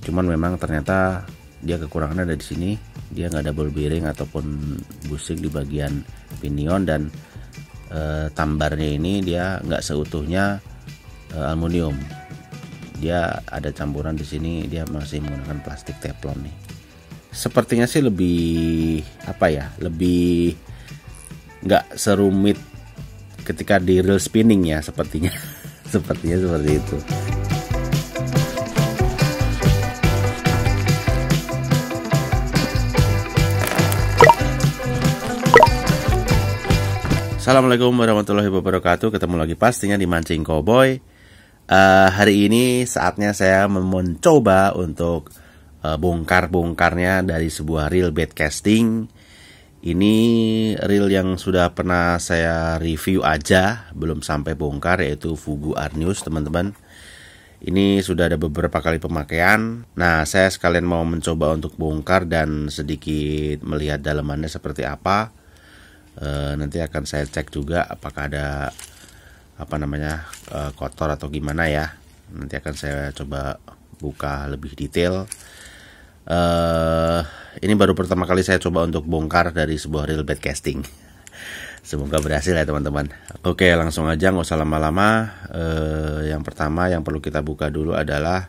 cuman memang ternyata dia kekurangannya ada di sini dia nggak double bearing ataupun busing di bagian pinion dan e, tambarnya ini dia nggak seutuhnya e, aluminium dia ada campuran di sini dia masih menggunakan plastik teflon nih sepertinya sih lebih apa ya lebih nggak serumit ketika di real spinning ya sepertinya sepertinya seperti itu. Assalamualaikum warahmatullahi wabarakatuh. Ketemu lagi pastinya di Mancing Cowboy. Uh, hari ini saatnya saya mencoba untuk uh, bongkar-bongkarnya dari sebuah reel bait casting. Ini reel yang sudah pernah saya review aja, belum sampai bongkar yaitu Fugu Arnius, teman-teman. Ini sudah ada beberapa kali pemakaian. Nah, saya sekalian mau mencoba untuk bongkar dan sedikit melihat dalamannya seperti apa Eh, nanti akan saya cek juga apakah ada apa namanya e, kotor atau gimana ya nanti akan saya coba buka lebih detail e, ini baru pertama kali saya coba untuk bongkar dari sebuah real bed casting semoga berhasil ya teman-teman oke langsung aja nggak usah lama-lama e, yang pertama yang perlu kita buka dulu adalah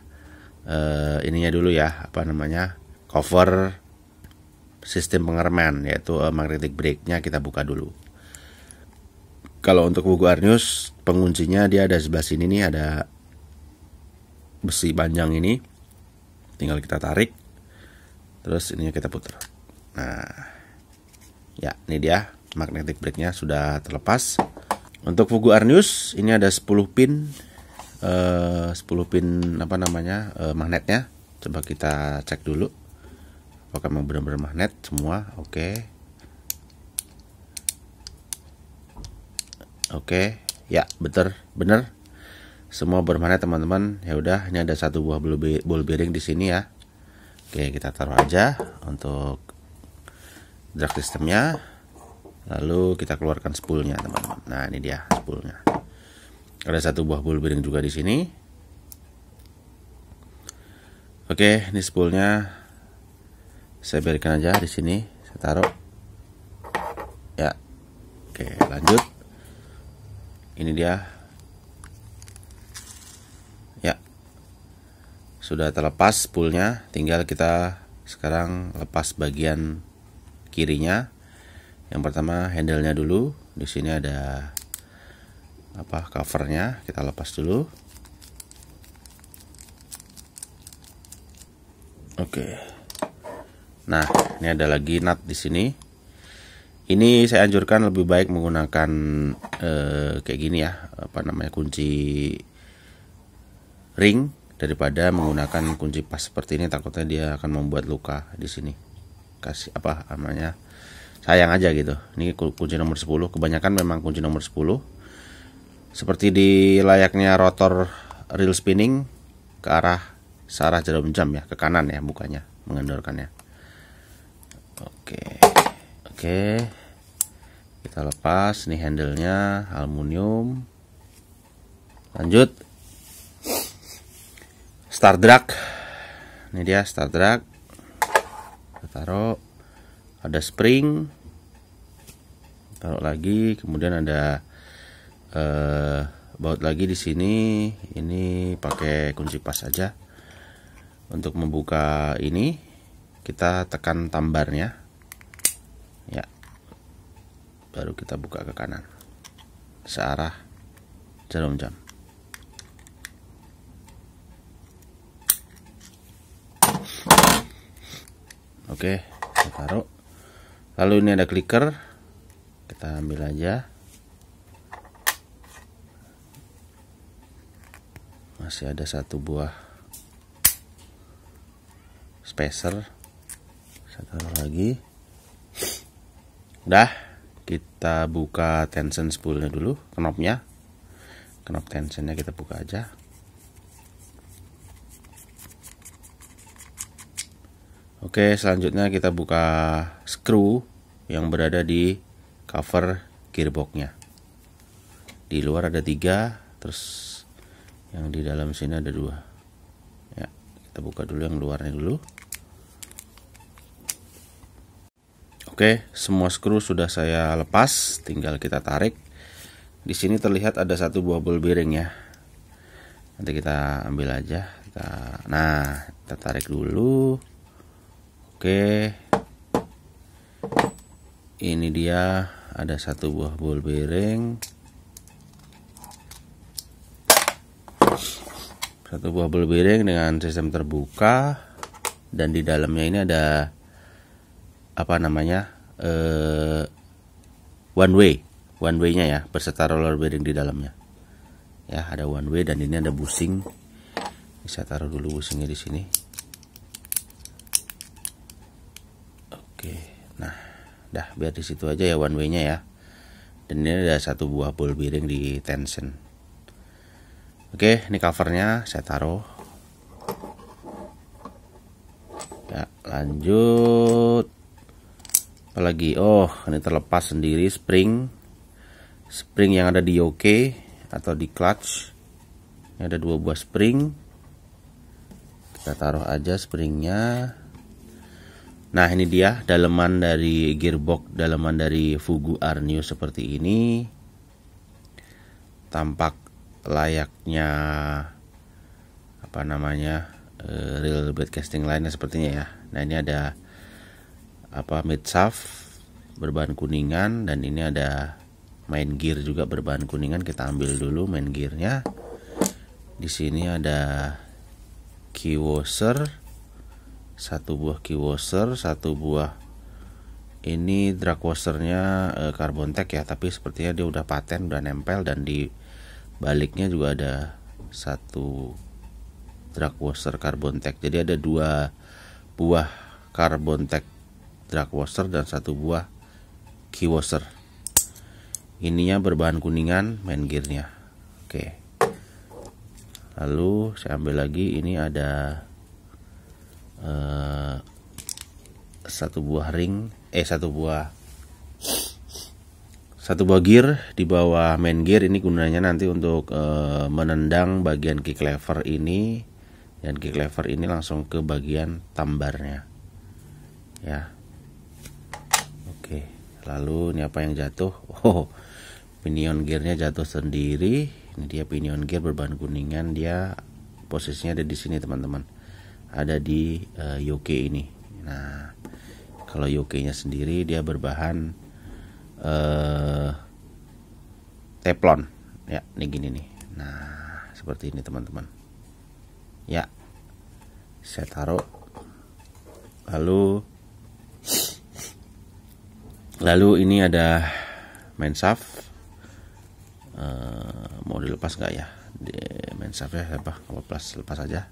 e, ininya dulu ya apa namanya cover sistem pengereman yaitu uh, magnetic brake-nya kita buka dulu. Kalau untuk buku Arnius penguncinya dia ada sebelah sini nih ada besi panjang ini. Tinggal kita tarik. Terus ini kita putar. Nah. Ya, ini dia magnetic brake-nya sudah terlepas. Untuk Fugu Arnius ini ada 10 pin eh 10 pin apa namanya? Eh, magnetnya. Coba kita cek dulu apakah mau benar-benar magnet semua oke okay. oke okay. ya bener bener semua bermagnet teman-teman ya udah hanya ada satu buah ball bearing di sini ya oke okay, kita taruh aja untuk drag sistemnya lalu kita keluarkan spoolnya teman-teman nah ini dia spoolnya ada satu buah ball bearing juga di sini oke ini spoolnya saya berikan aja di sini saya taruh ya oke lanjut ini dia ya sudah terlepas spoolnya tinggal kita sekarang lepas bagian kirinya yang pertama handle-nya dulu di sini ada apa covernya kita lepas dulu oke okay. Nah, ini ada lagi nut di sini. Ini saya anjurkan lebih baik menggunakan eh, kayak gini ya, apa namanya kunci ring daripada menggunakan kunci pas seperti ini takutnya dia akan membuat luka di sini. Kasih apa namanya? Sayang aja gitu. Ini kunci nomor 10, kebanyakan memang kunci nomor 10. Seperti di layaknya rotor reel spinning ke arah searah jarum jam ya, ke kanan ya bukannya mengendorkannya oke oke kita lepas nih handle-nya aluminium lanjut star drag ini dia star drag kita taruh ada spring taruh lagi kemudian ada eh, baut lagi di sini ini pakai kunci pas aja untuk membuka ini kita tekan tambarnya ya baru kita buka ke kanan searah jarum jam oke kita taruh lalu ini ada clicker kita ambil aja masih ada satu buah spacer satu lagi udah kita buka tension spoolnya dulu knobnya knob tensionnya kita buka aja Oke, selanjutnya kita buka screw yang berada di cover gearboxnya. Di luar ada tiga, terus yang di dalam sini ada dua. Ya, kita buka dulu yang luarnya dulu. Oke, semua skru sudah saya lepas, tinggal kita tarik. Di sini terlihat ada satu buah ball bearing ya. Nanti kita ambil aja. nah, kita tarik dulu. Oke. Ini dia ada satu buah ball bearing. Satu buah ball bearing dengan sistem terbuka dan di dalamnya ini ada apa namanya uh, one way one way-nya ya berserta roller bearing di dalamnya ya ada one way dan ini ada busing bisa taruh dulu busingnya di sini oke nah dah biar di situ aja ya one way-nya ya dan ini ada satu buah ball bearing di tension oke ini covernya saya taruh ya lanjut apalagi oh ini terlepas sendiri spring spring yang ada di yoke atau di clutch ini ada dua buah spring kita taruh aja springnya nah ini dia daleman dari gearbox daleman dari Fugu Arnio seperti ini tampak layaknya apa namanya eh, real broadcasting lainnya sepertinya ya nah ini ada apa midsaf berbahan kuningan dan ini ada main gear juga berbahan kuningan kita ambil dulu main gearnya di sini ada key washer satu buah key washer satu buah ini drag washernya e, eh, carbon tech ya tapi sepertinya dia udah paten udah nempel dan di baliknya juga ada satu drag washer carbon tech jadi ada dua buah carbon tech drag washer dan satu buah key washer ininya berbahan kuningan main gearnya oke lalu saya ambil lagi ini ada eh, satu buah ring eh satu buah satu buah gear di bawah main gear ini gunanya nanti untuk e, menendang bagian kick lever ini dan kick lever ini langsung ke bagian tambarnya ya lalu ini apa yang jatuh oh pinion gearnya jatuh sendiri ini dia pinion gear berbahan kuningan dia posisinya ada di sini teman-teman ada di uh, yoke ini nah kalau yoke nya sendiri dia berbahan uh, teflon ya ini gini nih nah seperti ini teman-teman ya saya taruh lalu lalu ini ada main shaft uh, eh, mau dilepas nggak ya di main shaft ya apa kalau plus lepas aja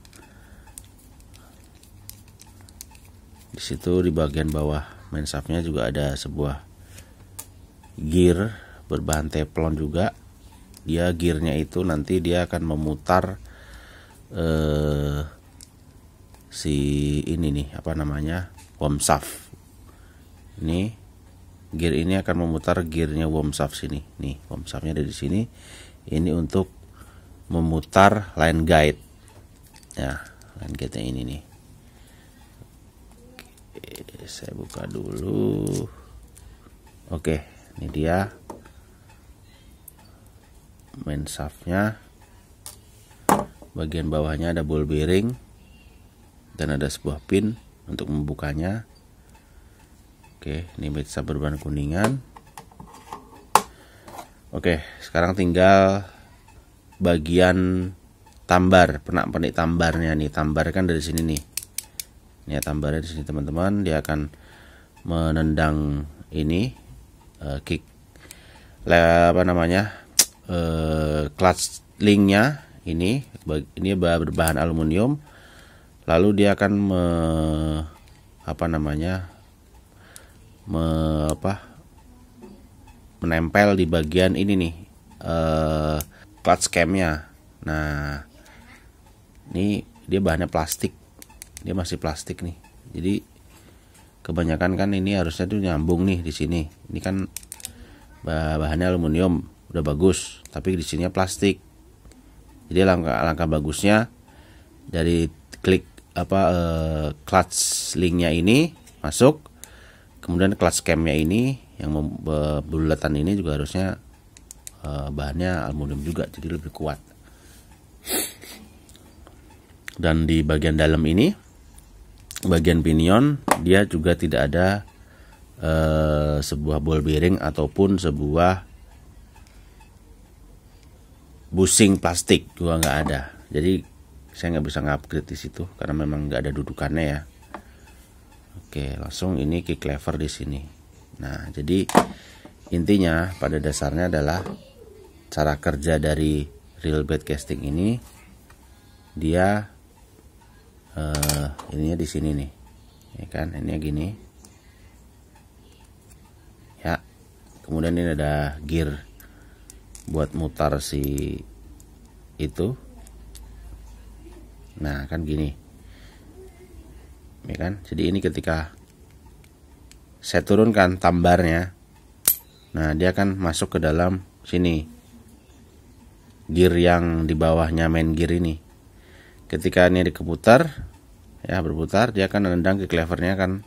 di situ di bagian bawah main shaftnya juga ada sebuah gear berbahan teflon juga dia gearnya itu nanti dia akan memutar eh, si ini nih apa namanya pom shaft ini gear ini akan memutar gearnya wormshaft sini nih wormshaftnya ada di sini ini untuk memutar line guide ya line guide yang ini nih oke, saya buka dulu oke ini dia main shaftnya bagian bawahnya ada ball bearing dan ada sebuah pin untuk membukanya Oke, ini pizza berbahan kuningan. Oke, sekarang tinggal bagian tambar, penak-penik tambarnya nih. Tambar kan dari sini nih. Ini ya, tambarnya di sini teman-teman, dia akan menendang ini uh, kick le, apa namanya? Uh, clutch linknya ini ini berbahan aluminium lalu dia akan me, apa namanya me, apa menempel di bagian ini nih uh, clutch camnya nah ini dia bahannya plastik dia masih plastik nih jadi kebanyakan kan ini harusnya tuh nyambung nih di sini ini kan bahannya aluminium udah bagus tapi di sini plastik jadi langkah langkah bagusnya dari klik apa uh, clutch linknya ini masuk kemudian kelas camnya ini yang bulatan ini juga harusnya uh, bahannya aluminium juga jadi lebih kuat dan di bagian dalam ini bagian pinion dia juga tidak ada uh, sebuah ball bearing ataupun sebuah busing plastik juga nggak ada jadi saya nggak bisa ngupgrade di situ karena memang nggak ada dudukannya ya Oke, langsung ini kick lever di sini. Nah, jadi intinya pada dasarnya adalah cara kerja dari real bed casting ini dia eh, ininya di sini nih. Ya kan, ini gini. Ya. Kemudian ini ada gear buat mutar si itu. Nah, kan gini ya kan jadi ini ketika saya turunkan tambarnya nah dia akan masuk ke dalam sini gear yang di bawahnya main gear ini ketika ini dikeputar ya berputar dia akan nendang ke clevernya kan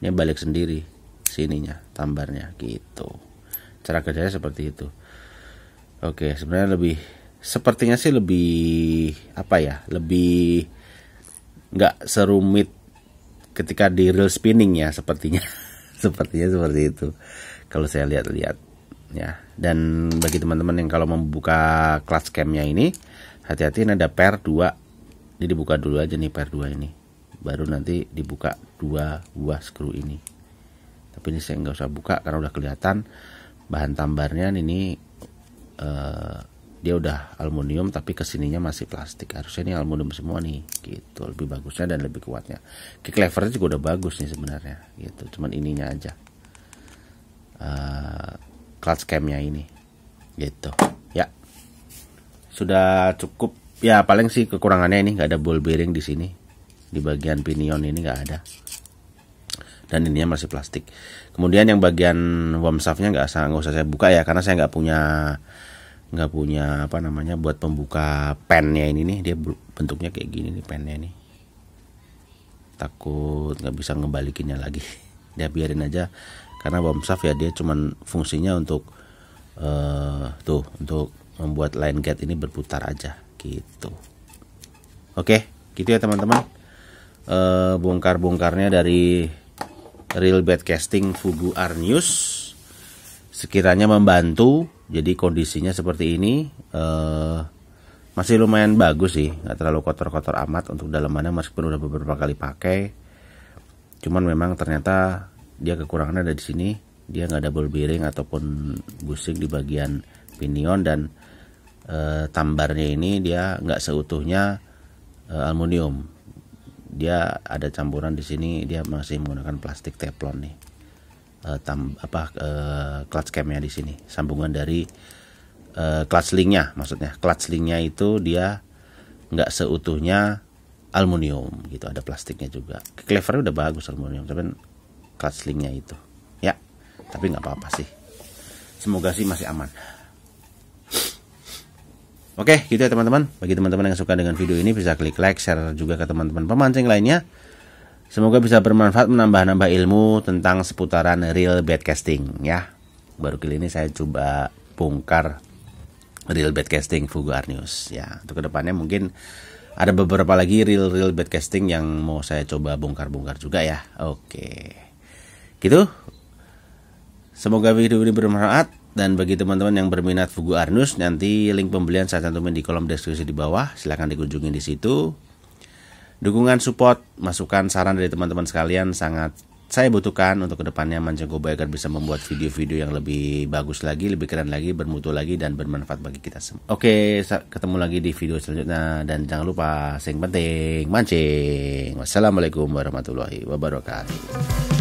ini balik sendiri sininya tambarnya gitu cara kerjanya seperti itu oke sebenarnya lebih sepertinya sih lebih apa ya lebih nggak serumit ketika di real spinning ya sepertinya sepertinya seperti itu kalau saya lihat-lihat ya dan bagi teman-teman yang kalau membuka clutch camnya ini hati-hati ini ada pair 2 jadi dibuka dulu aja nih pair 2 ini baru nanti dibuka dua buah screw ini tapi ini saya nggak usah buka karena udah kelihatan bahan tambarnya ini eh, dia udah aluminium tapi kesininya masih plastik harusnya ini aluminium semua nih gitu lebih bagusnya dan lebih kuatnya kick levernya juga udah bagus nih sebenarnya gitu cuman ininya aja uh, clutch camnya ini gitu ya sudah cukup ya paling sih kekurangannya ini nggak ada ball bearing di sini di bagian pinion ini nggak ada dan ininya masih plastik. Kemudian yang bagian worm shaftnya nggak nggak usah saya buka ya karena saya nggak punya nggak punya apa namanya buat pembuka pennya ini nih dia bentuknya kayak gini nih pennya nih takut nggak bisa ngebalikinnya lagi dia biarin aja karena saf ya dia cuman fungsinya untuk uh, tuh untuk membuat line gate ini berputar aja gitu oke gitu ya teman-teman uh, bongkar-bongkarnya dari real bed casting Fugu Arnius sekiranya membantu jadi kondisinya seperti ini uh, masih lumayan bagus sih nggak terlalu kotor-kotor amat untuk dalamannya meskipun udah beberapa kali pakai cuman memang ternyata dia kekurangannya ada di sini dia nggak double bearing ataupun busing di bagian pinion dan e, tambarnya ini dia nggak seutuhnya e, aluminium dia ada campuran di sini dia masih menggunakan plastik teflon nih uh, tam, apa uh, clutch camnya di sini sambungan dari uh, clutch linknya maksudnya clutch linknya itu dia nggak seutuhnya aluminium gitu ada plastiknya juga clevernya udah bagus aluminium tapi clutch linknya itu ya tapi nggak apa-apa sih semoga sih masih aman Oke, gitu ya teman-teman. Bagi teman-teman yang suka dengan video ini bisa klik like, share juga ke teman-teman pemancing lainnya. Semoga bisa bermanfaat menambah-nambah ilmu tentang seputaran real casting ya. Baru kali ini saya coba bongkar real casting Fugar News ya. Untuk kedepannya mungkin ada beberapa lagi real real casting yang mau saya coba bongkar-bongkar juga ya. Oke. Gitu. Semoga video ini bermanfaat dan bagi teman-teman yang berminat Fugu Arnus nanti link pembelian saya cantumin di kolom deskripsi di bawah. Silahkan dikunjungi di situ. Dukungan, support, masukan, saran dari teman-teman sekalian sangat saya butuhkan untuk kedepannya Mancing Koboy agar bisa membuat video-video yang lebih bagus lagi, lebih keren lagi, bermutu lagi, dan bermanfaat bagi kita semua. Oke, ketemu lagi di video selanjutnya. Dan jangan lupa, sing penting, mancing. Wassalamualaikum warahmatullahi wabarakatuh.